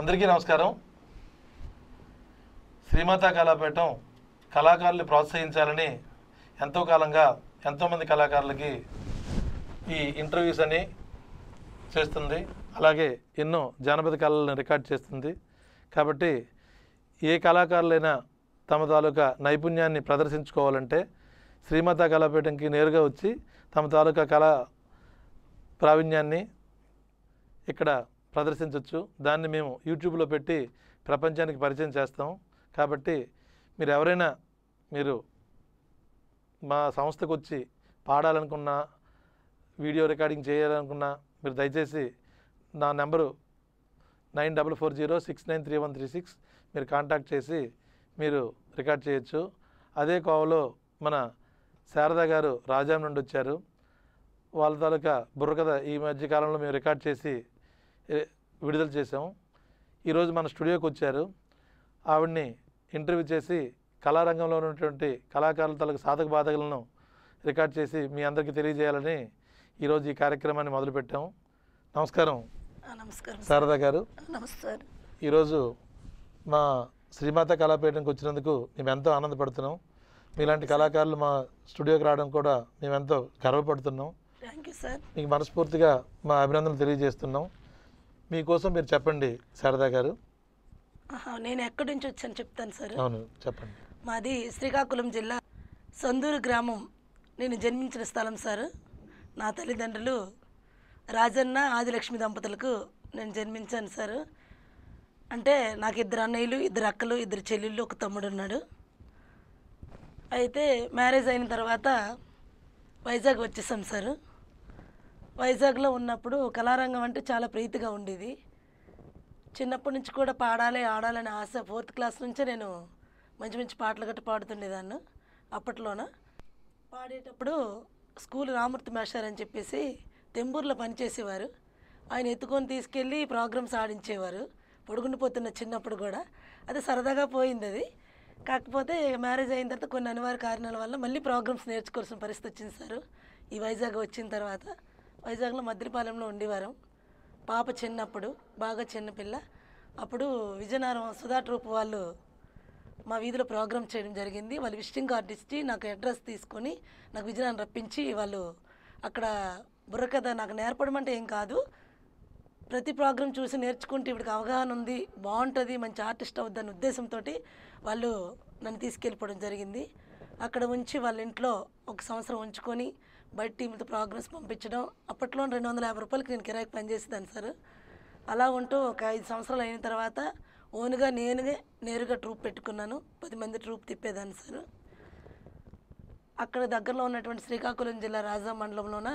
అందరికీ నమస్కారం శ్రీమాతా కళాపీఠం కళాకారులు ప్రోత్సహించాలని ఎంతో కాలంగా ఎంతోమంది కళాకారులకి ఈ ఇంటర్వ్యూస్ అని చేస్తుంది అలాగే ఎన్నో జానపద కళలను రికార్డ్ చేస్తుంది కాబట్టి ఏ కళాకారులైనా తమ తాలూకా నైపుణ్యాన్ని ప్రదర్శించుకోవాలంటే శ్రీమాతా కళాపీఠంకి నేరుగా వచ్చి తమ తాలూకా కళా ప్రావీణ్యాన్ని ఇక్కడ ప్రదర్శించవచ్చు దాన్ని మేము యూట్యూబ్లో పెట్టి ప్రపంచానికి పరిచయం చేస్తాం కాబట్టి మీరు ఎవరైనా మీరు మా సంస్థకు వచ్చి పాడాలనుకున్నా వీడియో రికార్డింగ్ చేయాలనుకున్నా మీరు దయచేసి నా number nine double four zero six nine three one three six మీరు కాంటాక్ట్ చేసి మీరు రికార్డ్ చేయొచ్చు అదే కోవలో మన శారద గారు రాజాం నుండి వచ్చారు వాళ్ళ తాలూకా బుర్రకథ ఈ మధ్యకాలంలో మేము రికార్డ్ చేసి విడుదల చేశాము ఈరోజు మన స్టూడియోకి వచ్చారు ఆవిడ్ని ఇంటర్వ్యూ చేసి కళారంగంలో ఉన్నటువంటి కళాకారుల తాలూకు సాధక బాధకులను రికార్డ్ చేసి మీ అందరికీ తెలియజేయాలని ఈరోజు ఈ కార్యక్రమాన్ని మొదలుపెట్టాము నమస్కారం నమస్కారం శారదా గారు నమస్కారం ఈరోజు మా శ్రీమాత కళాపీఠంకి వచ్చినందుకు మేము ఎంతో ఆనందపడుతున్నాం మీలాంటి కళాకారులు మా స్టూడియోకి రావడం కూడా మేమెంతో గర్వపడుతున్నాం మీకు మనస్ఫూర్తిగా మా అభినందనలు తెలియజేస్తున్నాం మీకోసం మీరు చెప్పండి శారదా గారు నేను ఎక్కడి నుంచి వచ్చాను చెప్తాను సార్ అవును చెప్పండి మాది శ్రీకాకుళం జిల్లా సందూరు గ్రామం నేను జన్మించిన స్థలం సార్ నా తల్లిదండ్రులు రాజన్న ఆదిలక్ష్మి దంపతులకు నేను జన్మించాను సార్ అంటే నాకు ఇద్దరు అన్నయ్యలు ఇద్దరు అక్కలు ఇద్దరు చెల్లెళ్ళు ఒక తమ్ముడు ఉన్నాడు అయితే మ్యారేజ్ అయిన తర్వాత వైజాగ్ వచ్చేసాం సార్ వైజాగ్లో ఉన్నప్పుడు కళారంగం అంటే చాలా ప్రీతిగా ఉండేది చిన్నప్పటి నుంచి కూడా పాడాలి ఆడాలని ఆశ ఫోర్త్ క్లాస్ నుంచే నేను మంచి మంచి పాటలు గట్టి పాడుతుండేదాన్ని అప్పట్లోన పాడేటప్పుడు స్కూల్ రామూర్తి మాస్టర్ అని చెప్పేసి తెంబూర్లో పనిచేసేవారు ఆయన ఎత్తుకొని తీసుకెళ్ళి ప్రోగ్రామ్స్ ఆడించేవారు పొడుగుండిపోతున్న చిన్నప్పుడు కూడా అది సరదాగా పోయింది అది కాకపోతే మ్యారేజ్ అయిన తర్వాత కొన్ని అనివార్య కారణాల వల్ల మళ్ళీ ప్రోగ్రామ్స్ నేర్చుకోవాల్సిన పరిస్థితి వచ్చింది సార్ ఈ వైజాగ్ వచ్చిన తర్వాత వైజాగ్లో మద్రిపాలెంలో ఉండేవారం పాప చిన్నప్పుడు బాగా చిన్నపిల్ల అప్పుడు విజయనగరం సుధా ట్రూప్ వాళ్ళు మా వీధిలో ప్రోగ్రామ్ చేయడం జరిగింది వాళ్ళు విజిటింగ్ కార్డు ఇచ్చి నాకు అడ్రస్ తీసుకొని నాకు విజయనగరం రప్పించి వాళ్ళు అక్కడ బుర్రకథ నాకు నేర్పడం అంటే ఏం కాదు ప్రతి ప్రోగ్రామ్ చూసి నేర్చుకుంటే ఇప్పటికి అవగాహన ఉంది బాగుంటుంది మంచి ఆర్టిస్ట్ అవుద్దన్న ఉద్దేశంతో వాళ్ళు నన్ను తీసుకెళ్ళిపోవడం జరిగింది అక్కడ ఉంచి వాళ్ళ ఇంట్లో ఒక సంవత్సరం ఉంచుకొని బయట టీంతో ప్రోగ్రెస్ పంపించడం అప్పట్లో రెండు వందల యాభై రూపాయలకి నేను కిరాయికి పనిచేసేదాన్ని సార్ అలా ఉంటూ ఒక ఐదు సంవత్సరాలు అయిన తర్వాత ఓన్గా నేనుగా నేరుగా ట్రూప్ పెట్టుకున్నాను పది మంది ట్రూప్ తిప్పేదాన్ని సార్ అక్కడ దగ్గరలో ఉన్నటువంటి శ్రీకాకుళం జిల్లా రాజా మండలంలోన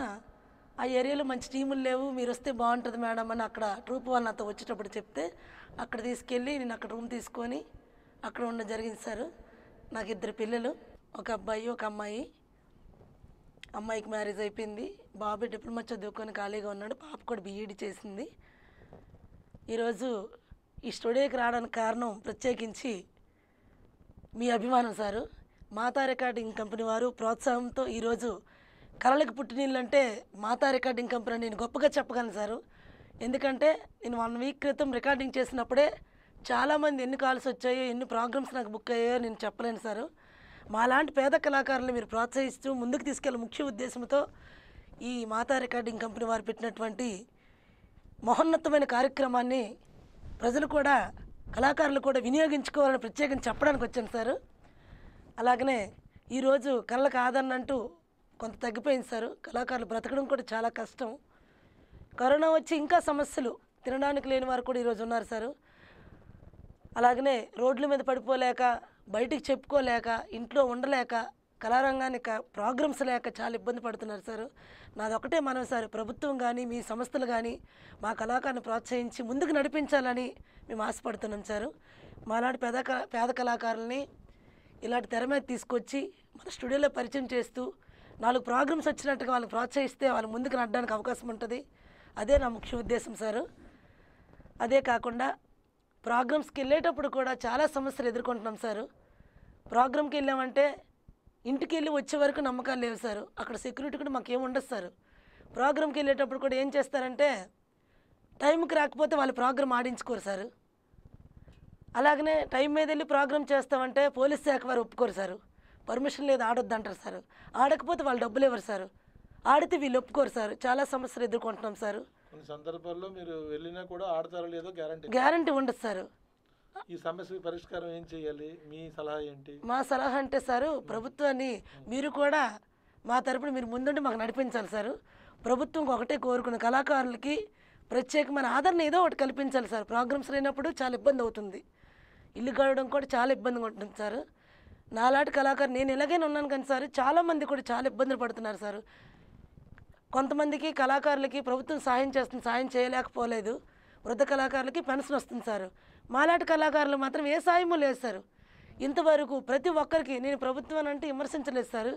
ఆ ఏరియాలో మంచి టీములు లేవు మీరు వస్తే బాగుంటుంది మేడం అని అక్కడ ట్రూప్ వాళ్ళు నాతో వచ్చేటప్పుడు చెప్తే అక్కడ తీసుకెళ్ళి నేను అక్కడ రూమ్ తీసుకొని అక్కడ ఉండడం జరిగింది సార్ నాకు ఇద్దరు పిల్లలు ఒక అబ్బాయి ఒక అమ్మాయి అమ్మాయికి మ్యారేజ్ అయిపోయింది బాబు డిప్లొమా చదువుకొని ఖాళీగా ఉన్నాడు పాప కూడా బీఈడి చేసింది ఈరోజు ఈ స్టూడియోకి రావడానికి కారణం ప్రత్యేకించి మీ అభిమానం సారు మాతా రికార్డింగ్ కంపెనీ వారు ప్రోత్సాహంతో ఈరోజు కళలకు పుట్టినీళ్ళంటే మాతా రికార్డింగ్ కంపెనీ నేను గొప్పగా చెప్పగలను సారు ఎందుకంటే నేను వన్ వీక్ క్రితం రికార్డింగ్ చేసినప్పుడే చాలామంది ఎన్ని కాల్స్ వచ్చాయో ఎన్ని ప్రోగ్రామ్స్ నాకు బుక్ అయ్యాయో నేను చెప్పలేను సారు మాలాంటి పేద కళాకారులను మీరు ప్రోత్సహిస్తూ ముందుకు తీసుకెళ్ళే ముఖ్య ఉద్దేశంతో ఈ మాతా రికార్డింగ్ కంపెనీ వారు పెట్టినటువంటి మహోన్నతమైన కార్యక్రమాన్ని ప్రజలు కూడా కళాకారులు కూడా వినియోగించుకోవాలని ప్రత్యేకంగా చెప్పడానికి వచ్చాను సార్ అలాగనే ఈరోజు కళ్ళకు ఆదరణ అంటూ కొంత తగ్గిపోయింది సార్ కళాకారులు బ్రతకడం కూడా చాలా కష్టం కరోనా వచ్చి ఇంకా సమస్యలు తినడానికి లేని వారు కూడా ఈరోజు ఉన్నారు సారు అలాగనే రోడ్ల మీద పడిపోలేక బయటికి చెప్పుకోలేక ఇంట్లో ఉండలేక కళారంగానికి ప్రోగ్రామ్స్ లేక చాలా ఇబ్బంది పడుతున్నారు సార్ ఒకటే మనం సార్ ప్రభుత్వం కానీ మీ సంస్థలు కానీ మా కళాకారుని ప్రోత్సహించి ముందుకు నడిపించాలని మేము ఆశపడుతున్నాం సార్ మాలాంటి పేద పేద కళాకారుల్ని ఇలాంటి తెర మీద తీసుకొచ్చి మన స్టూడియోలో పరిచయం చేస్తూ నాలుగు ప్రోగ్రామ్స్ వచ్చినట్టుగా వాళ్ళని ప్రోత్సహిస్తే వాళ్ళు ముందుకు నడడానికి అవకాశం ఉంటుంది అదే నా ముఖ్య ఉద్దేశం సార్ అదే కాకుండా ప్రోగ్రామ్స్కి వెళ్ళేటప్పుడు కూడా చాలా సమస్యలు ఎదుర్కొంటున్నాం సారు ప్రోగ్రామ్కి వెళ్ళామంటే ఇంటికి వెళ్ళి వచ్చే వరకు నమ్మకాలు లేవు సార్ అక్కడ సెక్యూరిటీ కూడా మాకేం ఉండదు సార్ ప్రోగ్రామ్కి వెళ్ళేటప్పుడు కూడా ఏం చేస్తారంటే టైంకి రాకపోతే వాళ్ళు ప్రోగ్రామ్ ఆడించుకోరు సారు అలాగనే టైం మీద వెళ్ళి ప్రోగ్రామ్ చేస్తామంటే పోలీస్ శాఖ వారు ఒప్పుకోరు సారు పర్మిషన్ లేదు ఆడొద్దు అంటారు సార్ ఆడకపోతే వాళ్ళు డబ్బులు ఇవ్వరు సార్ ఆడితే వీళ్ళు ఒప్పుకోరు సార్ చాలా సమస్యలు ఎదుర్కొంటున్నాం సార్ కొన్ని సందర్భాల్లో మీరు వెళ్ళినా కూడా ఆడతారో లేదో గ్యారంటీ గ్యారంటీ ఉండదు సార్ ఈ సమస్య పరిష్కారం ఏం చేయాలి మీ సలహా ఏంటి మా సలహా అంటే సారు ప్రభుత్వాన్ని మీరు కూడా మా తరపున మీరు ముందుండి మాకు నడిపించాలి సారు ప్రభుత్వం ఒకటే కోరుకున్న కళాకారులకి ప్రత్యేకమైన ఆదరణ ఏదో ఒకటి కల్పించాలి సార్ ప్రోగ్రామ్స్ లేనప్పుడు చాలా ఇబ్బంది అవుతుంది ఇల్లు గడవడం కూడా చాలా ఇబ్బందిగా ఉంటుంది సార్ నాలాటి కళాకారు నేను ఎలాగైనా ఉన్నాను కానీ సార్ చాలామంది కూడా చాలా ఇబ్బందులు పడుతున్నారు సార్ కొంతమందికి కళాకారులకి ప్రభుత్వం సహాయం చేస్తుంది సహాయం చేయలేకపోలేదు వృద్ధ కళాకారులకి పెన్షన్ వస్తుంది సార్ మాలాటి కళాకారులు మాత్రం ఏ సాయము లేదు సార్ ఇంతవరకు ప్రతి ఒక్కరికి నేను ప్రభుత్వం అంటే విమర్శించలేదు సార్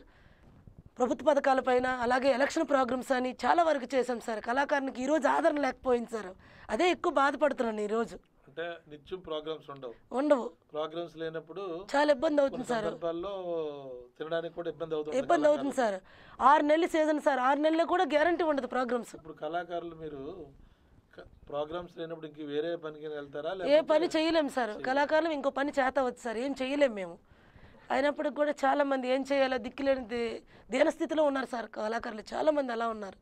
ప్రభుత్వ పథకాలపైన అలాగే ఎలక్షన్ ప్రోగ్రామ్స్ అని చాలా వరకు చేశాం సార్ కళాకారునికి ఈరోజు ఆదరణ లేకపోయింది సార్ అదే ఎక్కువ బాధపడుతున్నాను ఈరోజు అంటే నిత్యం ప్రోగ్రామ్స్ ఉండవు ఉండవు ప్రోగ్రామ్స్ లేనప్పుడు చాలా ఇబ్బంది అవుతుంది సార్ తినడానికి కూడా ఇబ్బంది అవుతుంది ఇబ్బంది అవుతుంది సార్ ఆరు నెలలు సీజన్ సార్ ఆరు నెలలు కూడా గ్యారంటీ ఉండదు ప్రోగ్రామ్స్ ఇప్పుడు కళాకారులు మీరు ప్రోగ్రామ్స్ లేనప్పుడు ఇంక వేరే పనికి వెళ్తారా ఏ పని చేయలేము సార్ కళాకారులు ఇంకో పని చేత వచ్చు సార్ ఏం చేయలేము మేము అయినప్పటికి కూడా చాలామంది ఏం చేయాలో దిక్కులేని దీనస్థితిలో ఉన్నారు సార్ కళాకారులు చాలామంది అలా ఉన్నారు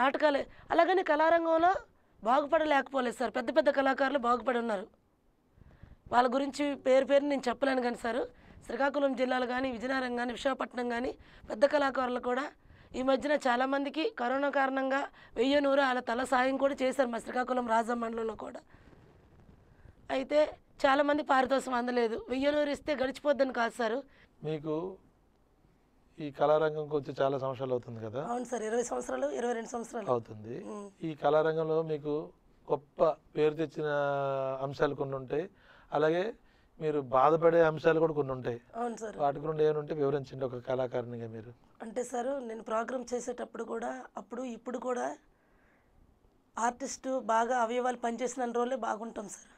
నాటకాలే అలాగని కళారంగంలో బాగుపడలేకపోలేదు సార్ పెద్ద పెద్ద కళాకారులు బాగుపడి ఉన్నారు వాళ్ళ గురించి పేరు పేరు నేను చెప్పలేను కానీ సార్ శ్రీకాకుళం జిల్లాలు కానీ విజయనగరం కానీ విశాఖపట్నం కానీ పెద్ద కళాకారులు కూడా ఈ మధ్యన చాలామందికి కరోనా కారణంగా వెయ్యి నూరు వాళ్ళ తల సాయం కూడా చేశారు మా శ్రీకాకుళం రాజమండలంలో కూడా అయితే చాలామంది పారితోషం అందలేదు వెయ్యి నూరు ఇస్తే గడిచిపోద్దని కాదు సార్ మీకు ఈ కళారంగంకి వచ్చి చాలా సంవత్సరాలు అవుతుంది కదా అవును సార్ ఇరవై సంవత్సరాలు ఇరవై రెండు సంవత్సరాలు అవుతుంది ఈ కళారంగంలో మీకు గొప్ప పేరు తెచ్చిన అంశాలు కొన్ని ఉంటాయి అలాగే మీరు బాధపడే అంశాలు కూడా కొన్ని ఉంటాయి అవును సార్ వాటి గురించి ఏమంటే వివరించండి ఒక కళాకారునిగా మీరు అంటే సార్ నేను ప్రోగ్రామ్ చేసేటప్పుడు కూడా అప్పుడు ఇప్పుడు కూడా ఆర్టిస్ట్ బాగా అవయవాలు పనిచేసిన రోజులే బాగుంటాం సార్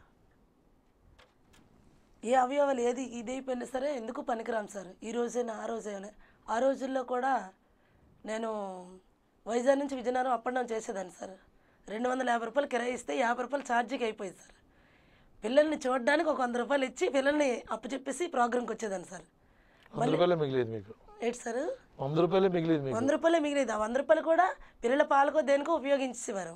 ఏ అవయవాలు ఏది ఇది అయిపోయినా సరే ఎందుకు పనికిరాం సార్ ఈ రోజైనా ఆ రోజైనా ఆ రోజుల్లో కూడా నేను వైజాగ్ నుంచి విజయనగరం అప్ అండ్ డౌన్ చేసేదాన్ని సార్ రెండు వందల యాభై రూపాయలు కిరాయి ఇస్తే యాభై రూపాయలు ఛార్జీకి అయిపోయింది సార్ పిల్లల్ని చూడడానికి ఒక వంద రూపాయలు ఇచ్చి పిల్లల్ని అప్పు చెప్పేసి ప్రోగ్రామ్కి వచ్చేదాన్ని సార్ ఏంటి సార్ వంద రూపాయలే మిగిలేదు వంద రూపాయలే మిగిలేదు ఆ వంద రూపాయలు కూడా పిల్లల పాలకో దేనికో ఉపయోగించేవారు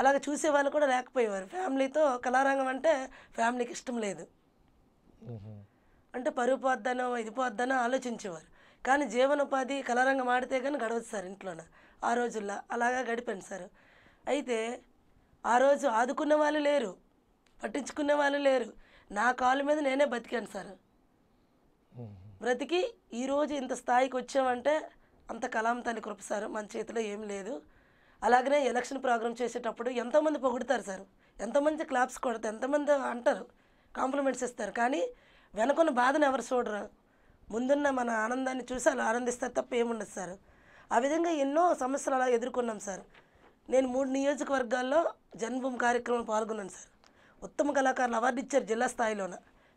అలాగే చూసేవాళ్ళు కూడా లేకపోయేవారు ఫ్యామిలీతో కళారంగం అంటే ఫ్యామిలీకి ఇష్టం లేదు అంటే పరుగు పోద్దానో ఇది పోద్దనో ఆలోచించేవారు కానీ జీవనోపాధి కలరంగం ఆడితే కానీ గడవచ్చు సార్ ఇంట్లోన ఆ రోజుల్లో అలాగా గడిపాను సార్ అయితే ఆ రోజు ఆదుకున్న వాళ్ళు లేరు పట్టించుకునే వాళ్ళు లేరు నా కాళ్ళ మీద నేనే బతికాను సార్ బ్రతికి ఈరోజు ఇంత స్థాయికి వచ్చామంటే అంత కలాం తల్లి కృప సార్ మన చేతిలో ఏం లేదు అలాగనే ఎలక్షన్ ప్రోగ్రామ్ చేసేటప్పుడు ఎంతోమంది పొగుడుతారు సార్ ఎంతమంది క్లాప్స్ కొడతారు ఎంతమంది అంటారు కాంప్లిమెంట్స్ ఇస్తారు కానీ వెనకున్న బాధను ఎవరు చూడరు ముందున్న మన ఆనందాన్ని చూసి అలా ఆనందిస్తారు తప్ప ఏముండదు సార్ ఆ విధంగా ఎన్నో సమస్యలు అలా ఎదుర్కొన్నాం సార్ నేను మూడు నియోజకవర్గాల్లో జన్మభూమి కార్యక్రమం పాల్గొన్నాను సార్ ఉత్తమ కళాకారులు అవార్డు ఇచ్చారు జిల్లా స్థాయిలోన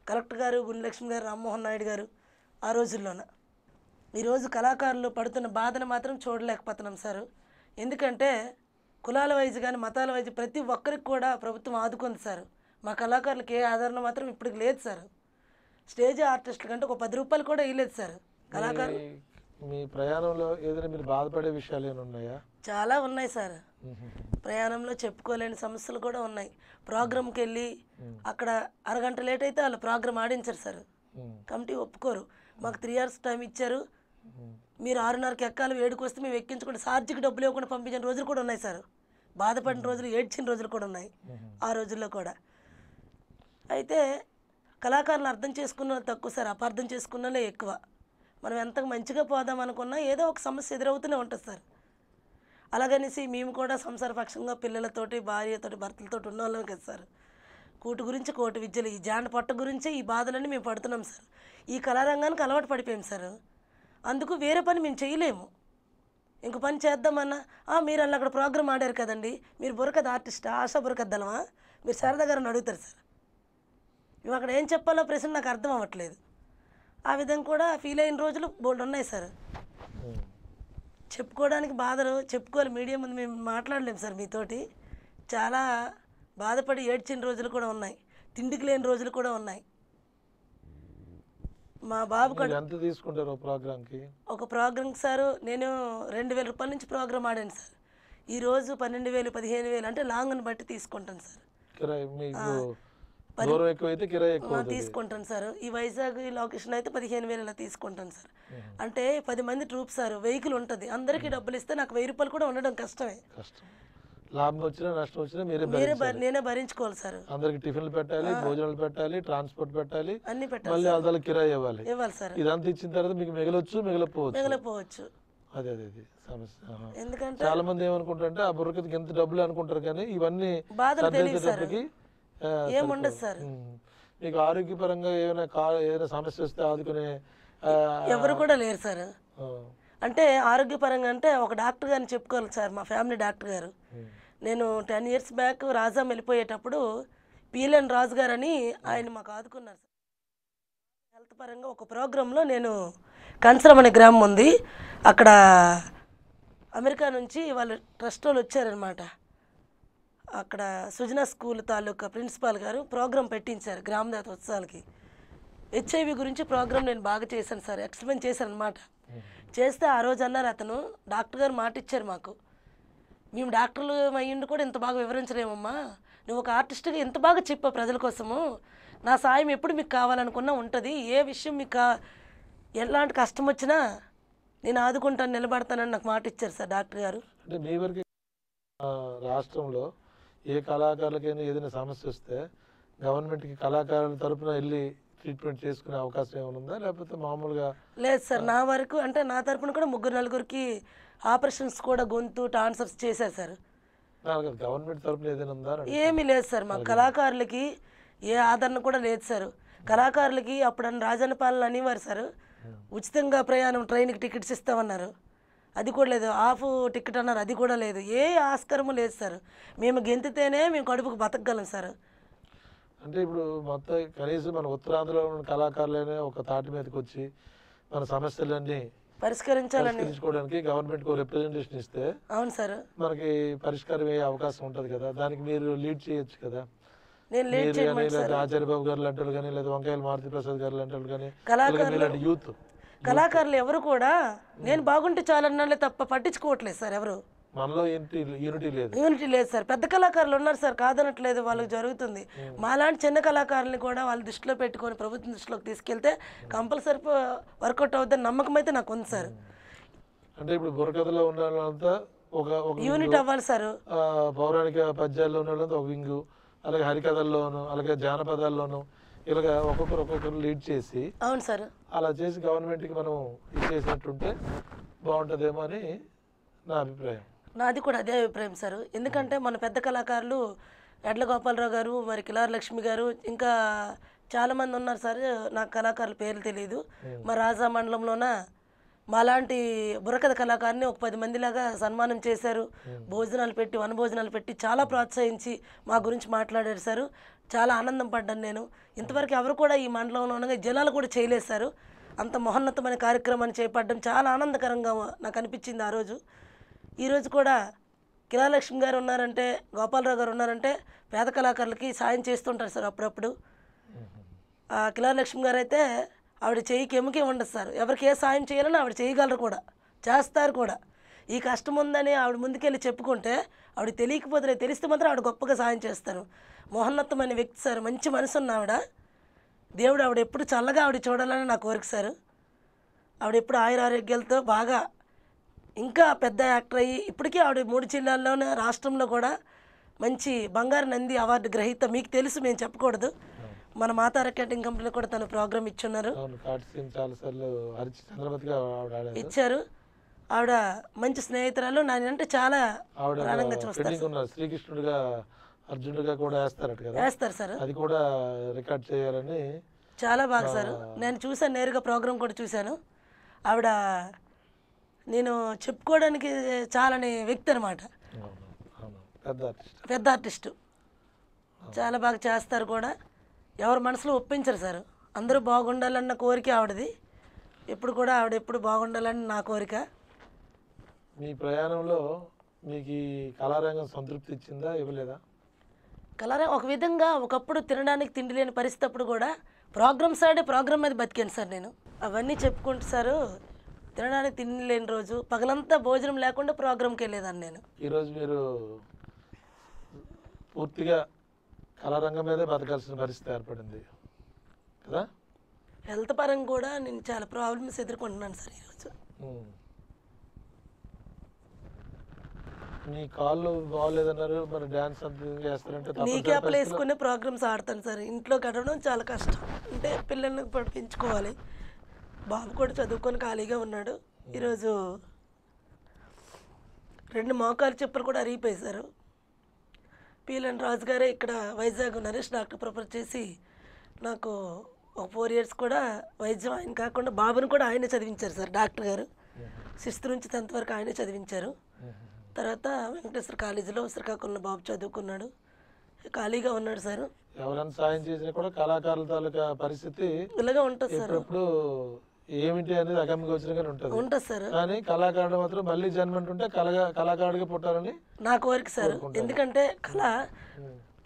కలెక్టర్ గారు గుండలక్ష్మి గారు రామ్మోహన్ నాయుడు గారు ఆ రోజుల్లోన ఈరోజు కళాకారులు పడుతున్న బాధను మాత్రం చూడలేకపోతున్నాం సార్ ఎందుకంటే కులాల వైజ్ కానీ మతాల వైజ్ ప్రతి ఒక్కరికి కూడా ప్రభుత్వం ఆదుకుంది సార్ మా కళాకారులకి ఏ ఆదరణ మాత్రం ఇప్పటికి లేదు సార్ స్టేజ్ ఆర్టిస్ట్ కంటే ఒక పది రూపాయలు కూడా వేయలేదు సార్ కళాకారు మీ ప్రయాణంలో ఏదైనా మీరు బాధపడే విషయాలు ఏమైనా ఉన్నాయా చాలా ఉన్నాయి సార్ ప్రయాణంలో చెప్పుకోలేని సమస్యలు కూడా ఉన్నాయి ప్రోగ్రామ్కి వెళ్ళి అక్కడ అరగంట లేట్ అయితే వాళ్ళు ప్రోగ్రామ్ ఆడించారు సార్ కమిటీ ఒప్పుకోరు మాకు త్రీ అవర్స్ టైం ఇచ్చారు మీరు ఆరున్నరకి ఎక్కాలి ఏడుకు వస్తే మేము ఎక్కించుకుంటే సార్జికి డబ్బులు ఇవ్వకుండా పంపించిన రోజులు కూడా ఉన్నాయి సార్ బాధపడిన రోజులు ఏడ్చిన రోజులు కూడా ఉన్నాయి ఆ రోజుల్లో కూడా అయితే కళాకారులు అర్థం చేసుకున్న తక్కువ సార్ అపార్థం చేసుకున్నలే ఎక్కువ మనం ఎంత మంచిగా పోదాం అనుకున్నా ఏదో ఒక సమస్య ఎదురవుతూనే ఉంటుంది సార్ అలాగనేసి మేము కూడా సంసారపక్షంగా పిల్లలతోటి భార్యతోటి భర్తలతోటి వాళ్ళం కదా సార్ కోటి గురించి కోటి విద్యలు ఈ జాండ పట్ట గురించి ఈ బాధలన్నీ మేము పడుతున్నాం సార్ ఈ కళారంగానికి అలవాటు పడిపోయాం సార్ అందుకు వేరే పని మేము చేయలేము ఇంక పని చేద్దామన్నా మీరు అలా అక్కడ ప్రోగ్రామ్ ఆడారు కదండి మీరు బురకద ఆర్టిస్టా ఆశా బురకద్దలమా మీరు శారదా గారు అడుగుతారు సార్ నువ్వు అక్కడ ఏం చెప్పాలో ప్రశ్న నాకు అర్థం అవ్వట్లేదు ఆ విధంగా కూడా ఫీల్ అయిన రోజులు బోల్డ్ ఉన్నాయి సార్ చెప్పుకోవడానికి బాధలు చెప్పుకోవాలి మీడియా ముందు మేము మాట్లాడలేము సార్ మీతోటి చాలా బాధపడి ఏడ్చిన రోజులు కూడా ఉన్నాయి తిండికి లేని రోజులు కూడా ఉన్నాయి మా బాబు తీసుకుంటారు ప్రోగ్రామ్కి ఒక ప్రోగ్రామ్ సార్ నేను రెండు వేల రూపాయల నుంచి ప్రోగ్రామ్ ఆడాను సార్ ఈరోజు పన్నెండు వేలు పదిహేను వేలు అంటే లాంగ్ని బట్టి తీసుకుంటాను సార్ దూరం ఎక్కువైతే కిరాయి ఎక్కువ తీసుకుంటాను సార్ ఈ వైజాగ్ ఈ లొకేషన్ అయితే పదిహేను వేలు అలా తీసుకుంటాను సార్ అంటే పది మంది ట్రూప్ సార్ వెహికల్ ఉంటుంది అందరికీ డబ్బులు ఇస్తే నాకు వెయ్యి రూపాయలు కూడా ఉండడం కష్టమే కష్టం లాభం వచ్చినా నష్టం వచ్చినా మీరే మీరే నేనే భరించుకోవాలి సార్ అందరికి టిఫిన్లు పెట్టాలి భోజనాలు పెట్టాలి ట్రాన్స్పోర్ట్ పెట్టాలి అన్ని పెట్టాలి మళ్ళీ అదాల కిరాయి ఇవ్వాలి ఇవ్వాలి సార్ ఇదంతా ఇచ్చిన తర్వాత మీకు మిగలొచ్చు మిగలపోవచ్చు మిగలపోవచ్చు అదే అదే సమస్య ఎందుకంటే చాలా మంది ఏమనుకుంటారంటే ఆ బుర్రకి ఎంత డబ్బులు అనుకుంటారు కానీ ఇవన్నీ బాధలు ఏముండదు సార్ మీకు ఆరోగ్యపరంగా ఏమైనా ఏదైనా సమస్య వస్తే ఆదుకునే ఎవరు కూడా లేరు సార్ అంటే ఆరోగ్యపరంగా అంటే ఒక డాక్టర్ గారిని చెప్పుకోవాలి సార్ మా ఫ్యామిలీ డాక్టర్ గారు నేను టెన్ ఇయర్స్ బ్యాక్ రాజా వెళ్ళిపోయేటప్పుడు పీలన్ రాజు గారు అని ఆయన మాకు ఆదుకున్నారు సార్ హెల్త్ పరంగా ఒక ప్రోగ్రాంలో నేను కంచరం అనే గ్రామం ఉంది అక్కడ అమెరికా నుంచి వాళ్ళు ట్రస్ట్ వాళ్ళు వచ్చారనమాట అక్కడ సుజన స్కూల్ తాలూకా ప్రిన్సిపాల్ గారు ప్రోగ్రాం పెట్టించారు గ్రామదేవత ఉత్సవాలకి హెచ్ఐవి గురించి ప్రోగ్రామ్ నేను బాగా చేశాను సార్ ఎక్స్ప్లెయిన్ చేశాను అనమాట చేస్తే ఆ రోజు అన్నారు అతను డాక్టర్ గారు మాట ఇచ్చారు మాకు మేము డాక్టర్లు అయ్యిండి కూడా ఇంత బాగా వివరించలేమమ్మా నువ్వు ఒక ఆర్టిస్ట్గా ఎంత బాగా చెప్పావు ప్రజల కోసము నా సాయం ఎప్పుడు మీకు కావాలనుకున్నా ఉంటుంది ఏ విషయం మీకు ఎలాంటి కష్టం వచ్చినా నేను ఆదుకుంటాను నిలబడతానని నాకు మాట ఇచ్చారు సార్ డాక్టర్ గారు రాష్ట్రంలో ఏ కళాకారులకైనా ఏదైనా సమస్య వస్తే గవర్నమెంట్కి కళాకారుల తరపున వెళ్ళి ట్రీట్మెంట్ చేసుకునే అవకాశం ఏమైనా ఉందా లేకపోతే మామూలుగా లేదు సార్ నా వరకు అంటే నా తరపున కూడా ముగ్గురు నలుగురికి ఆపరేషన్స్ కూడా గొంతు ట్రాన్స్ఫర్స్ చేశారు సార్ గవర్నమెంట్ తరఫున ఏదైనా ఉందా ఏమీ లేదు సార్ మా కళాకారులకి ఏ ఆదరణ కూడా లేదు సార్ కళాకారులకి అప్పుడు రాజన్న పాలన అనేవారు సార్ ఉచితంగా ప్రయాణం ట్రైన్కి టికెట్స్ ఇస్తామన్నారు అది కూడా లేదు హాఫ్ టికెట్ అన్నారు అది కూడా లేదు ఏ ఆస్కారము లేదు సార్ మేము గెంతితేనే మేము కడుపుకు బతకగలం సార్ అంటే ఇప్పుడు మొత్తం కనీసం మన ఉత్తరాంధ్రలో ఉన్న కళాకారులైనా ఒక తాటి మీదకి వచ్చి మన సమస్యలన్నీ పరిష్కరించాలని గవర్నమెంట్ రిప్రజెంటేషన్ ఇస్తే అవును సార్ మనకి పరిష్కారం అయ్యే అవకాశం ఉంటది కదా దానికి మీరు లీడ్ చేయొచ్చు కదా నేను బాబు గారు లాంటి వాళ్ళు కానీ లేదా వంకాయలు మారుతి ప్రసాద్ గారు లాంటి వాళ్ళు కానీ యూత్ కళాకారులు ఎవరు కూడా నేను బాగుంటే చాలన్నాళ్ళే తప్ప పట్టించుకోవట్లేదు సార్ ఎవరు మనలో యూనిటీ లేదు యూనిటీ లేదు సార్ పెద్ద కళాకారులు ఉన్నారు సార్ కాదనట్లేదు వాళ్ళకి జరుగుతుంది మాలాంటి చిన్న కళాకారుల్ని కూడా వాళ్ళ దృష్టిలో పెట్టుకొని ప్రభుత్వం దృష్టిలోకి తీసుకెళ్తే కంపల్సరీ వర్కౌట్ అవుతుందని నమ్మకం అయితే నాకు ఉంది సార్ అంటే ఇప్పుడు బుర్రకథలో ఉన్న ఒక యూనిట్ అవ్వాలి సార్ పౌరాణిక పద్యాల్లో ఉన్న వాళ్ళంతా ఒక వింగు అలాగే హరికథల్లోను అలాగే జానపదాల్లోను ఇలాగా ఒక్కొక్కరు ఒక్కొక్కరు లీడ్ చేసి అవును సార్ అలా చేసి గవర్నమెంట్కి మనం ఇచ్చేసినట్టుంటే బాగుంటుందేమో అని నా అభిప్రాయం నాది కూడా అదే అభిప్రాయం సార్ ఎందుకంటే మన పెద్ద కళాకారులు ఎడ్ల గోపాలరావు గారు మరి కిలార్ లక్ష్మి గారు ఇంకా చాలామంది ఉన్నారు సార్ నాకు కళాకారుల పేర్లు తెలియదు మా రాజా మండలంలోన మాలాంటి బురకథ కళాకారుని ఒక పది మందిలాగా సన్మానం చేశారు భోజనాలు పెట్టి వనభోజనాలు పెట్టి చాలా ప్రోత్సహించి మా గురించి మాట్లాడారు సార్ చాలా ఆనందం పడ్డాను నేను ఇంతవరకు ఎవరు కూడా ఈ మండలంలో ఉండగా జనాలు కూడా చేయలేశారు అంత మహోన్నతమైన కార్యక్రమాన్ని చేపట్టడం చాలా ఆనందకరంగా నాకు అనిపించింది ఆ రోజు ఈరోజు కూడా కిరాలక్ష్మి గారు ఉన్నారంటే గోపాలరావు గారు ఉన్నారంటే పేద కళాకారులకి సాయం చేస్తుంటారు సార్ అప్పుడప్పుడు కిరాలక్ష్మి గారు అయితే ఆవిడ చేయికి ఎముకే ఉండదు సార్ ఎవరికి ఏ సాయం చేయాలని ఆవిడ చేయగలరు కూడా చేస్తారు కూడా ఈ కష్టం ఉందని ఆవిడ ముందుకెళ్ళి చెప్పుకుంటే ఆవిడ తెలియకపోతే తెలిస్తే మాత్రం ఆవిడ గొప్పగా సాయం చేస్తారు మోహన్నత్వం అనే వ్యక్తి సార్ మంచి మనసు ఉన్న ఆవిడ దేవుడు ఆవిడ ఎప్పుడు చల్లగా ఆవిడ చూడాలని నా కోరిక సార్ ఆవిడ ఎప్పుడు ఆయుర ఆరోగ్యాలతో బాగా ఇంకా పెద్ద యాక్టర్ అయ్యి ఇప్పటికీ ఆవిడ మూడు జిల్లాల్లోనే రాష్ట్రంలో కూడా మంచి బంగారు నంది అవార్డు గ్రహీత మీకు తెలుసు మేము చెప్పకూడదు మన మాతా రికార్డింగ్ కంపెనీలో కూడా తన ప్రోగ్రామ్ ఇచ్చున్నారు ఇచ్చారు ఆవిడ మంచి స్నేహితురాలు నానంటే చాలా చూస్తారు శ్రీకృష్ణుడిగా అర్జునుడిగా కూడా వేస్తారట వేస్తారు సార్ అది కూడా రికార్డ్ చేయాలని చాలా బాగా సార్ నేను చూసాను నేరుగా ప్రోగ్రామ్ కూడా చూశాను ఆవిడ నేను చెప్పుకోవడానికి చాలని వ్యక్తి అనమాట పెద్ద ఆర్టిస్ట్ చాలా బాగా చేస్తారు కూడా ఎవరు మనసులో ఒప్పించరు సార్ అందరూ బాగుండాలన్న కోరిక ఆవిడది ఎప్పుడు కూడా ఆవిడ ఎప్పుడు బాగుండాలని నా కోరిక మీ ప్రయాణంలో మీకు ఈ కళారంగం సంతృప్తి ఇచ్చిందా ఇవ్వలేదా కళారంగం ఒక విధంగా ఒకప్పుడు తినడానికి తిండి లేని పరిస్థితి అప్పుడు కూడా ప్రోగ్రామ్స్ ఆడే ప్రోగ్రామ్ మీద బతికాను సార్ నేను అవన్నీ చెప్పుకుంటు సారు తినడానికి తిండి లేని రోజు పగలంతా భోజనం లేకుండా ప్రోగ్రామ్కి వెళ్ళేదాన్ని నేను ఈరోజు మీరు పూర్తిగా కళారంగం మీదే బతకాల్సిన పరిస్థితి ఏర్పడింది కదా హెల్త్ పరంగా కూడా నేను చాలా ప్రాబ్లమ్స్ ఎదుర్కొంటున్నాను సార్ ఈరోజు నీ కాళ్ళు బాగాలేదన్నారు మరి డాన్స్ చేస్తారంటే నీ క్యాప్లు వేసుకునే ప్రోగ్రామ్స్ ఆడతాను సార్ ఇంట్లో గడవడం చాలా కష్టం అంటే పిల్లల్ని పడిపించుకోవాలి బాబు కూడా చదువుకొని ఖాళీగా ఉన్నాడు ఈరోజు రెండు మోకాలు చెప్పులు కూడా అరిగిపోయేశారు పీలన్ రాజు గారే ఇక్కడ వైజాగ్ నరేష్ డాక్టర్ ప్రిఫర్ చేసి నాకు ఒక ఫోర్ ఇయర్స్ కూడా వైద్యం ఆయన కాకుండా బాబుని కూడా ఆయనే చదివించారు సార్ డాక్టర్ గారు సిక్స్త్ నుంచి టెన్త్ వరకు ఆయనే చదివించారు తర్వాత వెంకటేశ్వర కాలేజీలో శ్రీకాకుళం బాబు చదువుకున్నాడు ఖాళీగా ఉన్నాడు సార్ ఎవరైనా సాయం చేసినా కూడా కళాకారుల తాలూకా పరిస్థితి ఇలాగే ఉంటుంది సార్ ఇప్పుడు ఏమిటి అనేది అగమ్యగోచరంగా ఉంటుంది ఉంటుంది సార్ కానీ కళాకారుడు మాత్రం మళ్ళీ జన్మ ఉంటుంటే కళగా కళాకారుడిగా పుట్టాలని నా కోరిక సార్ ఎందుకంటే కళ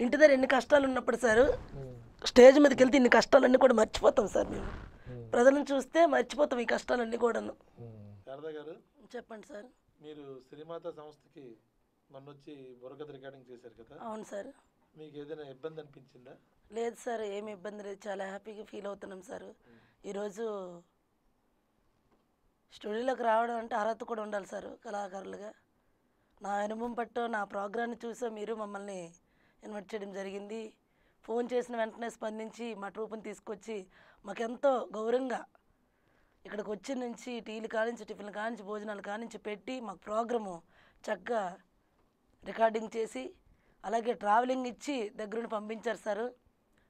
ఇంటి దగ్గర ఎన్ని కష్టాలు ఉన్నప్పుడు సార్ స్టేజ్ మీదకి వెళ్తే ఇన్ని కష్టాలన్నీ కూడా మర్చిపోతాం సార్ మేము ప్రజలను చూస్తే మర్చిపోతాం ఈ కష్టాలన్నీ కూడాను చెప్పండి సార్ మీరు సినిమాత సంస్థకి వచ్చి బుర్రకథ రికార్డింగ్ చేశారు కదా అవును సార్ మీకు ఏదైనా ఇబ్బంది అనిపించిందా లేదు సార్ ఏమి ఇబ్బంది లేదు చాలా హ్యాపీగా ఫీల్ అవుతున్నాం సార్ ఈరోజు స్టూడియోలోకి రావడం అంటే అర్హత కూడా ఉండాలి సార్ కళాకారులుగా నా అనుభవం పట్టు నా ప్రోగ్రాన్ని చూసో మీరు మమ్మల్ని ఇన్వైట్ చేయడం జరిగింది ఫోన్ చేసిన వెంటనే స్పందించి మా ట్రూపుని తీసుకొచ్చి మాకెంతో గౌరవంగా ఇక్కడికి వచ్చి నుంచి టీలు కానించి టిఫిన్లు కానించి భోజనాలు కానించి పెట్టి మాకు ప్రోగ్రాము చక్కగా రికార్డింగ్ చేసి అలాగే ట్రావెలింగ్ ఇచ్చి దగ్గరుండి పంపించారు సార్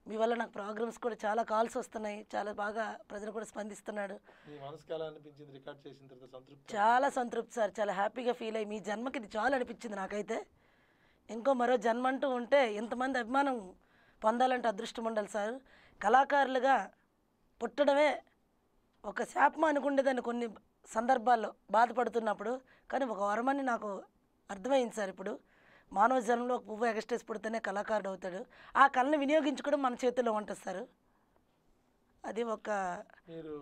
మీ వల్ల నాకు ప్రోగ్రామ్స్ కూడా చాలా కాల్స్ వస్తున్నాయి చాలా బాగా ప్రజలు కూడా స్పందిస్తున్నాడు చాలా సంతృప్తి సార్ చాలా హ్యాపీగా ఫీల్ అయ్యి మీ జన్మకి ఇది చాలా అనిపించింది నాకైతే ఇంకో మరో జన్మ అంటూ ఉంటే ఇంతమంది అభిమానం పొందాలంటే అదృష్టం ఉండాలి సార్ కళాకారులుగా పుట్టడమే ఒక శాపం అనుకుండేదాన్ని కొన్ని సందర్భాల్లో బాధపడుతున్నప్పుడు కానీ ఒక వరమని నాకు అర్థమైంది సార్ ఇప్పుడు మానవ జన్మలో పువ్వు ఎగస్టేజ్ పుడితేనే కళాకారుడు అవుతాడు ఆ కళను వినియోగించుకోవడం మన చేతిలో ఉంటుంది సార్ అది ఒక మీరు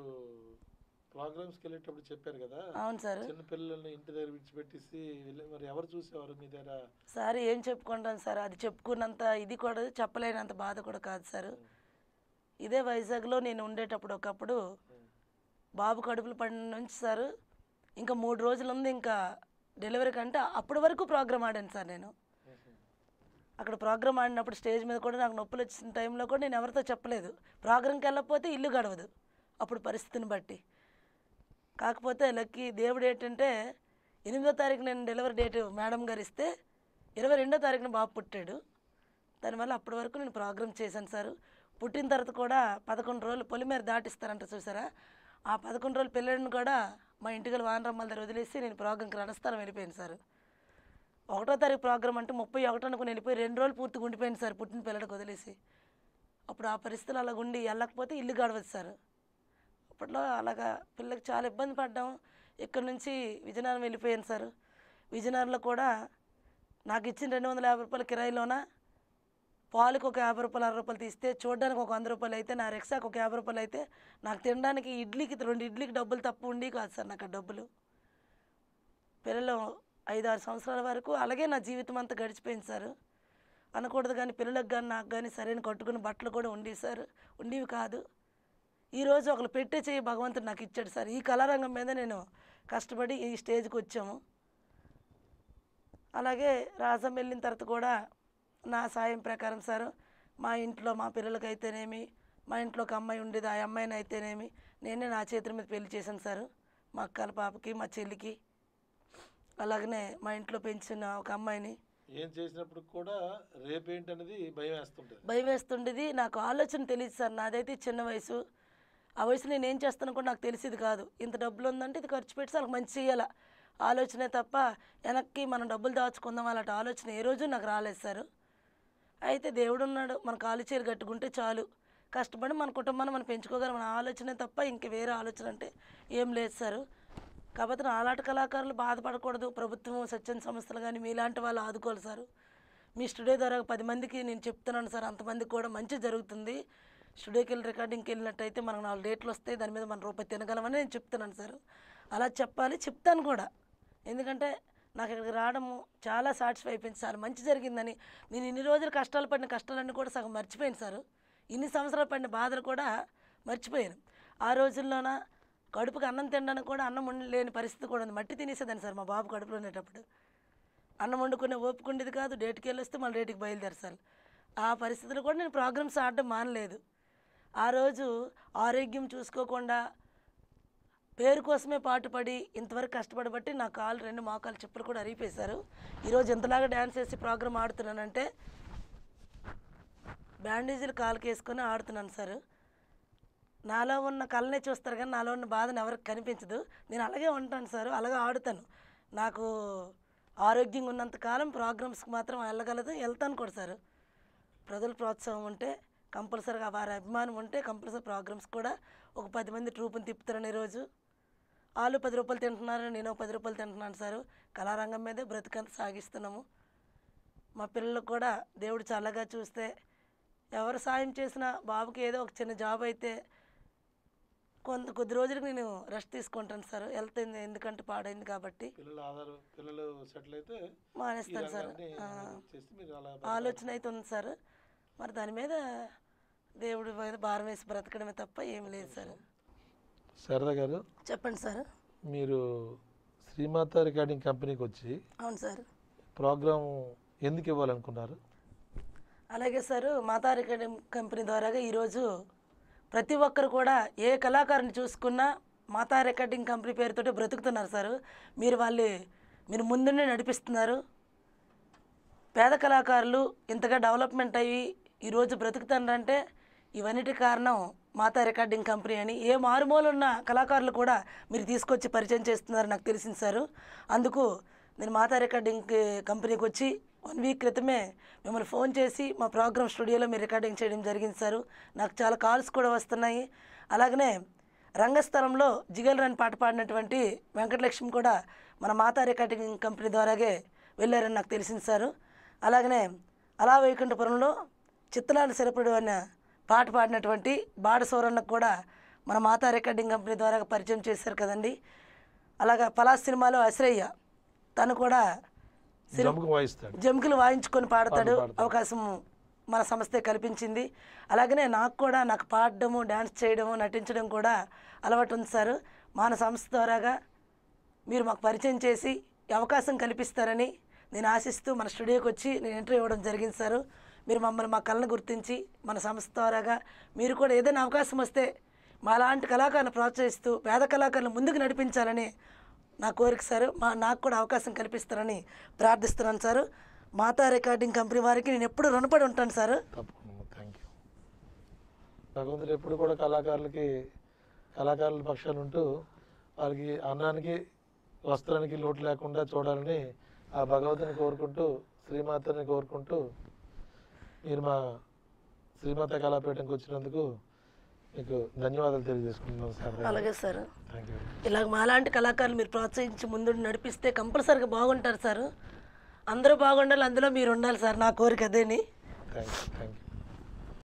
ప్రోగ్రామ్స్కి వెళ్ళేటప్పుడు చెప్పారు కదా అవును సార్ చిన్న పిల్లల్ని ఇంటి దగ్గర విడిచిపెట్టేసి మరి ఎవరు చూసేవారు మీ దగ్గర సార్ ఏం చెప్పుకుంటాను సార్ అది చెప్పుకున్నంత ఇది కూడా చెప్పలేనంత బాధ కూడా కాదు సార్ ఇదే వైజాగ్లో నేను ఉండేటప్పుడు ఒకప్పుడు బాబు కడుపులు పడిన నుంచి సార్ ఇంకా మూడు రోజులు ఉంది ఇంకా డెలివరీ కంటే అప్పటి వరకు ప్రోగ్రామ్ ఆడాను సార్ నేను అక్కడ ప్రోగ్రామ్ ఆడినప్పుడు స్టేజ్ మీద కూడా నాకు నొప్పులు వచ్చిన టైంలో కూడా నేను ఎవరితో చెప్పలేదు ప్రోగ్రామ్కి వెళ్ళకపోతే ఇల్లు గడవదు అప్పుడు పరిస్థితిని బట్టి కాకపోతే లక్కీ దేవుడు ఏంటంటే ఎనిమిదో తారీఖు నేను డెలివరీ డేట్ మేడం గారు ఇస్తే ఇరవై రెండో తారీఖున బాబు పుట్టాడు దానివల్ల అప్పటి వరకు నేను ప్రోగ్రామ్ చేశాను సార్ పుట్టిన తర్వాత కూడా పదకొండు రోజులు పొలిమేర దాటిస్తారంట చూసారా ఆ పదకొండు రోజుల పిల్లడిని కూడా మా ఇంటికి వానరమ్మల దగ్గర వదిలేసి నేను ప్రోగ్రాంకి రణస్థలం వెళ్ళిపోయాను సార్ ఒకటో తారీఖు ప్రోగ్రామ్ అంటే ముప్పై ఒకటో అనుకుని వెళ్ళిపోయి రెండు రోజులు పూర్తిగా ఉండిపోయింది సార్ పుట్టిన పిల్లడికి వదిలేసి అప్పుడు ఆ పరిస్థితులు అలా ఉండి వెళ్ళకపోతే ఇల్లు గడవదు సార్ అప్పట్లో అలాగా పిల్లకి చాలా ఇబ్బంది పడ్డాం ఇక్కడ నుంచి విజయనగరం వెళ్ళిపోయాను సార్ విజయనగరంలో కూడా నాకు ఇచ్చిన రెండు వందల యాభై రూపాయల కిరాయిలోన పాలకు ఒక యాభై రూపాయలు అరవై రూపాయలు తీస్తే చూడడానికి ఒక వంద రూపాయలు అయితే నా రిక్షాకు ఒక యాభై రూపాయలు అయితే నాకు తినడానికి ఇడ్లీకి రెండు ఇడ్లీకి డబ్బులు తప్పు ఉండి కాదు సార్ నాకు డబ్బులు పిల్లలు ఐదు ఆరు సంవత్సరాల వరకు అలాగే నా జీవితం అంతా గడిచిపోయింది సార్ అనకూడదు కానీ పిల్లలకు కానీ నాకు కానీ సరైన కట్టుకుని బట్టలు కూడా ఉండేవి సార్ ఉండేవి కాదు ఈరోజు ఒకరు పెట్టే చేయి భగవంతుడు నాకు ఇచ్చాడు సార్ ఈ కళారంగం మీద నేను కష్టపడి ఈ స్టేజ్కి వచ్చాము అలాగే రాజం వెళ్ళిన తర్వాత కూడా నా సాయం ప్రకారం సార్ మా ఇంట్లో మా పిల్లలకైతేనేమి మా ఇంట్లో ఒక అమ్మాయి ఉండేది ఆ అమ్మాయిని అయితేనేమి నేనే నా చేతుల మీద పెళ్లి చేశాను సార్ మా అక్కల పాపకి మా చెల్లికి అలాగనే మా ఇంట్లో పెంచిన ఒక అమ్మాయిని ఏం చేసినప్పుడు కూడా రేపు ఏంటనేది భయం వేస్తుండేది నాకు ఆలోచన తెలియదు సార్ నాదైతే చిన్న వయసు ఆ వయసు నేను ఏం చేస్తాను కూడా నాకు తెలిసేది కాదు ఇంత డబ్బులు ఉందంటే ఇది ఖర్చు పెట్టి వాళ్ళకి మంచి చేయాల ఆలోచనే తప్ప వెనక్కి మనం డబ్బులు దాచుకుందాం అలాంటి ఆలోచన ఏ రోజు నాకు రాలేదు సార్ అయితే దేవుడు ఉన్నాడు మన కాలు చేరు కట్టుకుంటే చాలు కష్టపడి మన కుటుంబాన్ని మనం పెంచుకోగలం మన ఆలోచనే తప్ప ఇంక వేరే ఆలోచన అంటే ఏం లేదు సార్ కాకపోతే నాలాట కళాకారులు బాధపడకూడదు ప్రభుత్వం స్వచ్ఛంద సంస్థలు కానీ మీలాంటి వాళ్ళు ఆదుకోవాలి సార్ మీ స్టూడియో ద్వారా పది మందికి నేను చెప్తున్నాను సార్ అంతమందికి కూడా మంచి జరుగుతుంది స్టూడియోకి వెళ్ళి రికార్డింగ్కి వెళ్ళినట్టయితే మనకు నాలుగు డేట్లు వస్తాయి దాని మీద మన రూపాయి తినగలమని నేను చెప్తున్నాను సార్ అలా చెప్పాలి చెప్తాను కూడా ఎందుకంటే నాకు ఇక్కడికి రావడము చాలా సాటిస్ఫై అయిపోయింది సార్ మంచి జరిగిందని నేను ఇన్ని రోజులు కష్టాలు పడిన కష్టాలన్నీ కూడా సగం మర్చిపోయాను సార్ ఇన్ని సంవత్సరాలు పడిన బాధలు కూడా మర్చిపోయాను ఆ రోజుల్లోన కడుపుకి అన్నం తినడానికి కూడా అన్నం ఉండలేని పరిస్థితి కూడా ఉంది మట్టి తినేసేదాన్ని సార్ మా బాబు కడుపులో ఉండేటప్పుడు అన్నం వండుకునే ఓపుకుండేది కాదు డేట్కి వెళ్ళొస్తే మళ్ళీ డేట్కి బయలుదేరు సార్ ఆ పరిస్థితులు కూడా నేను ప్రోగ్రామ్స్ ఆడడం మానలేదు ఆ రోజు ఆరోగ్యం చూసుకోకుండా పేరు కోసమే పాటుపడి ఇంతవరకు కష్టపడి బట్టి నా కాలు రెండు మోకాలు చెప్పులు కూడా అరిగిపోయేశారు ఈరోజు ఎంతలాగా డ్యాన్స్ వేసి ప్రోగ్రామ్ ఆడుతున్నానంటే బ్యాండేజీలు కాలుకి వేసుకొని ఆడుతున్నాను సార్ నాలో ఉన్న కళ్ళనే చూస్తారు కానీ నాలో ఉన్న బాధను ఎవరికి కనిపించదు నేను అలాగే ఉంటాను సార్ అలాగే ఆడుతాను నాకు ఆరోగ్యంగా ఉన్నంతకాలం ప్రోగ్రామ్స్కి మాత్రం వెళ్ళగలదు వెళ్తాను కూడా సార్ ప్రజల ప్రోత్సాహం ఉంటే కంపల్సరీగా వారి అభిమానం ఉంటే కంపల్సరీ ప్రోగ్రామ్స్ కూడా ఒక పది మంది ట్రూప్ని తిప్పుతారని ఈరోజు వాళ్ళు పది రూపాయలు తింటున్నారు నేను పది రూపాయలు తింటున్నాను సార్ కళారంగం మీదే బ్రతికంత సాగిస్తున్నాము మా పిల్లలు కూడా దేవుడు చల్లగా చూస్తే ఎవరు సాయం చేసినా బాబుకి ఏదో ఒక చిన్న జాబ్ అయితే కొంత కొద్ది రోజులకు నేను రెస్ట్ తీసుకుంటాను సార్ హెల్త్ ఎందుకంటే పాడైంది కాబట్టి మానేస్తాను సార్ ఆలోచన అయితే ఉంది సార్ మరి దాని మీద దేవుడి మీద భారం వేసి బ్రతకడమే తప్ప ఏమి లేదు సార్ శారదా గారు చెప్పండి సార్ మీరు శ్రీమాత రికార్డింగ్ కంపెనీకి వచ్చి అవును సార్ ప్రోగ్రామ్ ఎందుకు ఇవ్వాలనుకున్నారు అలాగే సార్ మాతా రికార్డింగ్ కంపెనీ ద్వారాగా ఈరోజు ప్రతి ఒక్కరు కూడా ఏ కళాకారుని చూసుకున్నా మాతా రికార్డింగ్ కంపెనీ పేరుతో బ్రతుకుతున్నారు సార్ మీరు వాళ్ళు మీరు ముందునే నడిపిస్తున్నారు పేద కళాకారులు ఇంతగా డెవలప్మెంట్ అయ్యి ఈరోజు బ్రతుకుతున్నారంటే ఇవన్నిటి కారణం మాతా రికార్డింగ్ కంపెనీ అని ఏ మారుమూలు ఉన్న కళాకారులు కూడా మీరు తీసుకొచ్చి పరిచయం చేస్తున్నారు నాకు తెలిసింది సారు అందుకు నేను మాతా రికార్డింగ్ కంపెనీకి వచ్చి వన్ వీక్ క్రితమే మిమ్మల్ని ఫోన్ చేసి మా ప్రోగ్రామ్ స్టూడియోలో మీరు రికార్డింగ్ చేయడం జరిగింది సారు నాకు చాలా కాల్స్ కూడా వస్తున్నాయి అలాగనే రంగస్థలంలో జిగల్ రన్ పాట పాడినటువంటి వెంకటలక్ష్మి కూడా మన మాతా రికార్డింగ్ కంపెనీ ద్వారాగే వెళ్ళారని నాకు తెలిసింది సారు అలాగనే అలా వైకుంఠపురంలో చిత్తలాంటి శిరపుడు అనే పాట పాడినటువంటి బాడ సోరన్న కూడా మన మాతా రికార్డింగ్ కంపెనీ ద్వారా పరిచయం చేశారు కదండి అలాగా పలాస్ సినిమాలో అశ్రయ్య తను కూడా జంకులు వాయించుకొని పాడతాడు అవకాశం మన సంస్థ కల్పించింది అలాగనే నాకు కూడా నాకు పాడడము డ్యాన్స్ చేయడము నటించడం కూడా అలవాటు ఉంది సార్ మన సంస్థ ద్వారాగా మీరు మాకు పరిచయం చేసి అవకాశం కల్పిస్తారని నేను ఆశిస్తూ మన స్టూడియోకి వచ్చి నేను ఇంటర్వ్యూ ఇవ్వడం జరిగింది సార్ మీరు మమ్మల్ని మా కళను గుర్తించి మన సంస్థ ద్వారాగా మీరు కూడా ఏదైనా అవకాశం వస్తే మా లాంటి కళాకారులను ప్రోత్సహిస్తూ పేద కళాకారులను ముందుకు నడిపించాలని నా కోరిక సార్ మా నాకు కూడా అవకాశం కల్పిస్తారని ప్రార్థిస్తున్నాను సార్ మాతా రికార్డింగ్ కంపెనీ వారికి నేను ఎప్పుడు రుణపడి ఉంటాను సార్ థ్యాంక్ యూ ఎప్పుడు కూడా కళాకారులకి కళాకారుల పక్షాలు ఉంటూ వారికి అన్నానికి వస్త్రానికి లోటు లేకుండా చూడాలని ఆ భగవంతుని కోరుకుంటూ శ్రీమాతని కోరుకుంటూ మీరు మా శ్రీమాత కళాపీఠంకి వచ్చినందుకు మీకు ధన్యవాదాలు తెలియజేసుకుంటున్నాం సార్ అలాగే సార్ ఇలాగ మాలాంటి కళాకారులు మీరు ప్రోత్సహించి ముందు నడిపిస్తే కంపల్సరీగా బాగుంటారు సార్ అందరూ బాగుండాలి అందులో మీరు ఉండాలి సార్ నా కోరిక అదేని థ్యాంక్ యూ